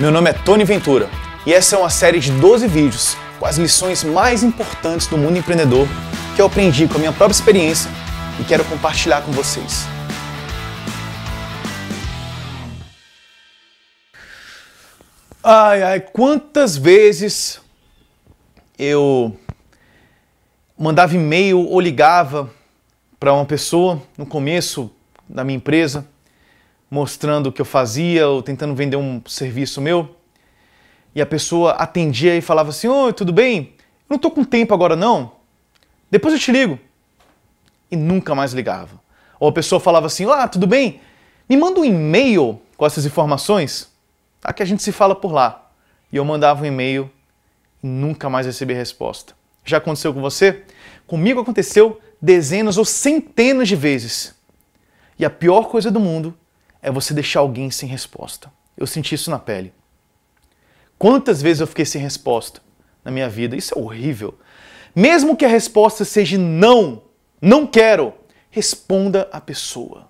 Meu nome é Tony Ventura e essa é uma série de 12 vídeos com as lições mais importantes do mundo empreendedor que eu aprendi com a minha própria experiência e quero compartilhar com vocês. Ai, ai, quantas vezes eu mandava e-mail ou ligava para uma pessoa no começo da minha empresa mostrando o que eu fazia ou tentando vender um serviço meu. E a pessoa atendia e falava assim: Oi, tudo bem? Eu não estou com tempo agora não. Depois eu te ligo. E nunca mais ligava. Ou a pessoa falava assim: ah tudo bem? Me manda um e-mail com essas informações. Aqui tá? que a gente se fala por lá. E eu mandava um e-mail e nunca mais recebi resposta. Já aconteceu com você? Comigo aconteceu dezenas ou centenas de vezes. E a pior coisa do mundo é você deixar alguém sem resposta. Eu senti isso na pele. Quantas vezes eu fiquei sem resposta na minha vida? Isso é horrível. Mesmo que a resposta seja não, não quero, responda a pessoa.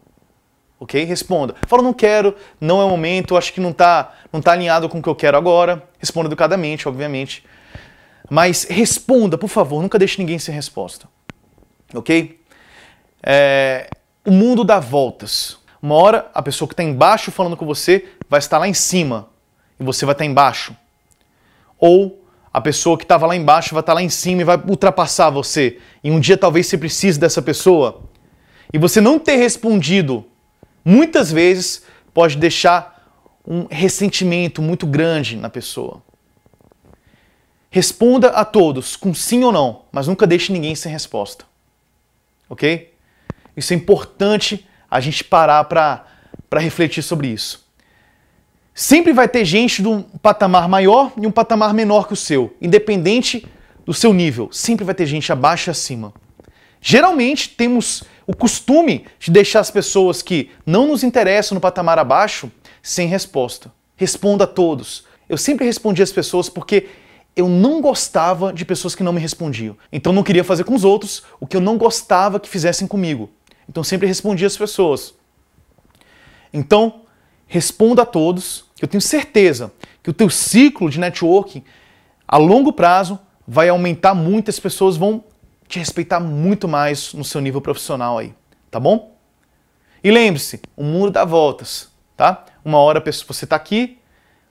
Ok? Responda. Fala, não quero, não é o momento, acho que não está não tá alinhado com o que eu quero agora. Responda educadamente, obviamente. Mas responda, por favor, nunca deixe ninguém sem resposta. Ok? É, o mundo dá voltas uma hora a pessoa que está embaixo falando com você vai estar lá em cima e você vai estar tá embaixo. Ou a pessoa que estava lá embaixo vai estar tá lá em cima e vai ultrapassar você. E um dia talvez você precise dessa pessoa. E você não ter respondido muitas vezes pode deixar um ressentimento muito grande na pessoa. Responda a todos com sim ou não, mas nunca deixe ninguém sem resposta. Ok? Isso é importante a gente parar para refletir sobre isso. Sempre vai ter gente de um patamar maior e um patamar menor que o seu, independente do seu nível. Sempre vai ter gente abaixo e acima. Geralmente temos o costume de deixar as pessoas que não nos interessam no patamar abaixo sem resposta. Responda a todos. Eu sempre respondi as pessoas porque eu não gostava de pessoas que não me respondiam. Então não queria fazer com os outros o que eu não gostava que fizessem comigo. Então sempre respondi as pessoas. Então, responda a todos, que eu tenho certeza que o teu ciclo de networking a longo prazo vai aumentar muito, as pessoas vão te respeitar muito mais no seu nível profissional aí, tá bom? E lembre-se, o mundo dá voltas, tá? Uma hora você está aqui,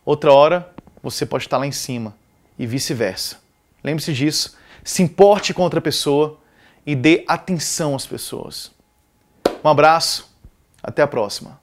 outra hora você pode estar tá lá em cima e vice-versa. Lembre-se disso, se importe com outra pessoa e dê atenção às pessoas. Um abraço, até a próxima.